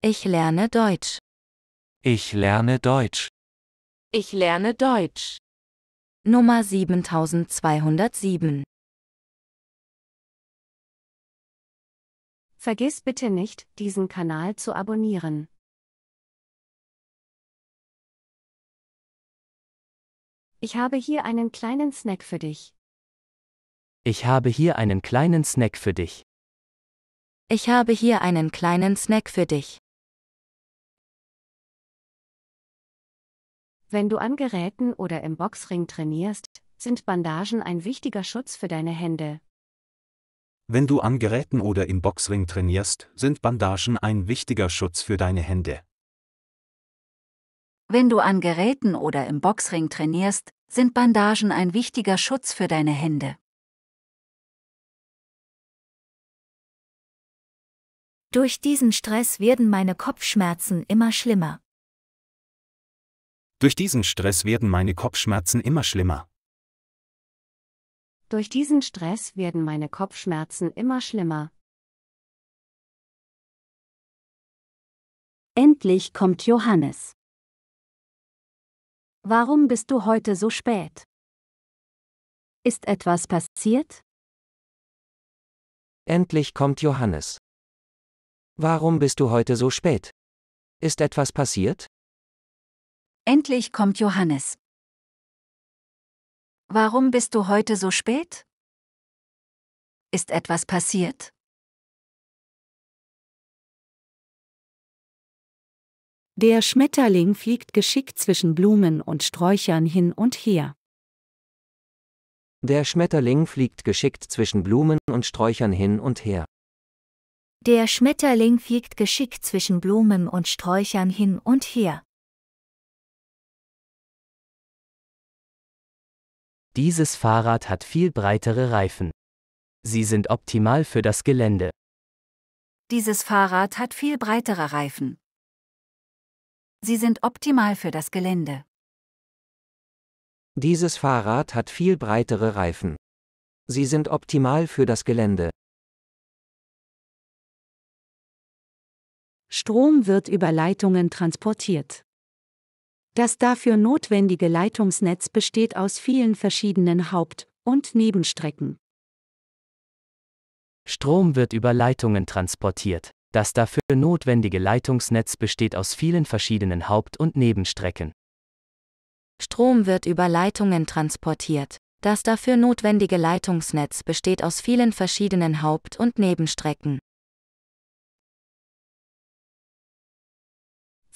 Ich lerne Deutsch. Ich lerne Deutsch. Ich lerne Deutsch. Nummer 7207. Vergiss bitte nicht, diesen Kanal zu abonnieren. Ich habe hier einen kleinen Snack für dich. Ich habe hier einen kleinen Snack für dich. Ich habe hier einen kleinen Snack für dich. Wenn du an Geräten oder im Boxring trainierst, sind Bandagen ein wichtiger Schutz für deine Hände. Wenn du an Geräten oder im Boxring trainierst, sind Bandagen ein wichtiger Schutz für deine Hände. Wenn du an Geräten oder im Boxring trainierst, sind Bandagen ein wichtiger Schutz für deine Hände. Durch diesen Stress werden meine Kopfschmerzen immer schlimmer. Durch diesen Stress werden meine Kopfschmerzen immer schlimmer. Durch diesen Stress werden meine Kopfschmerzen immer schlimmer. Endlich kommt Johannes. Warum bist du heute so spät? Ist etwas passiert? Endlich kommt Johannes. Warum bist du heute so spät? Ist etwas passiert? Endlich kommt Johannes. Warum bist du heute so spät? Ist etwas passiert? Der Schmetterling fliegt geschickt zwischen Blumen und Sträuchern hin und her. Der Schmetterling fliegt geschickt zwischen Blumen und Sträuchern hin und her. Der Schmetterling fliegt geschickt zwischen Blumen und Sträuchern hin und her. Dieses Fahrrad hat viel breitere Reifen. Sie sind optimal für das Gelände. Dieses Fahrrad hat viel breitere Reifen. Sie sind optimal für das Gelände. Dieses Fahrrad hat viel breitere Reifen. Sie sind optimal für das Gelände. Strom wird über Leitungen transportiert. Das dafür notwendige Leitungsnetz besteht aus vielen verschiedenen Haupt- und Nebenstrecken. Strom wird über Leitungen transportiert. Das dafür notwendige Leitungsnetz besteht aus vielen verschiedenen Haupt- und Nebenstrecken. Strom wird über Leitungen transportiert. Das dafür notwendige Leitungsnetz besteht aus vielen verschiedenen Haupt- und Nebenstrecken.